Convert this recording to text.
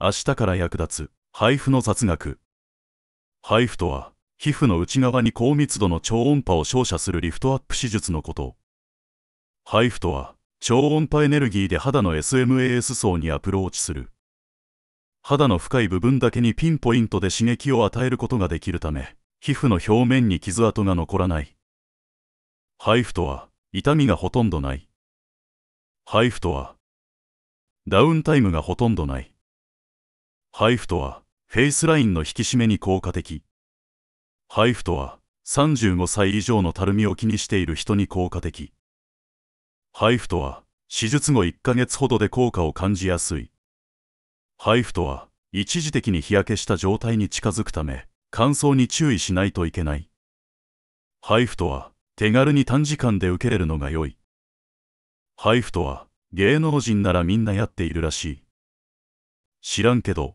明日から役立つ配布の雑学配布とは皮膚の内側に高密度の超音波を照射するリフトアップ手術のこと配布とは超音波エネルギーで肌の SMAS 層にアプローチする肌の深い部分だけにピンポイントで刺激を与えることができるため皮膚の表面に傷跡が残らない配布とは痛みがほとんどない配布とはダウンタイムがほとんどないハイフトはフェイスラインの引き締めに効果的ハイフトは35歳以上のたるみを気にしている人に効果的ハイフトは手術後1ヶ月ほどで効果を感じやすいハイフトは一時的に日焼けした状態に近づくため乾燥に注意しないといけないハイフトは手軽に短時間で受けれるのが良いハイフトは芸能人ならみんなやっているらしい知らんけど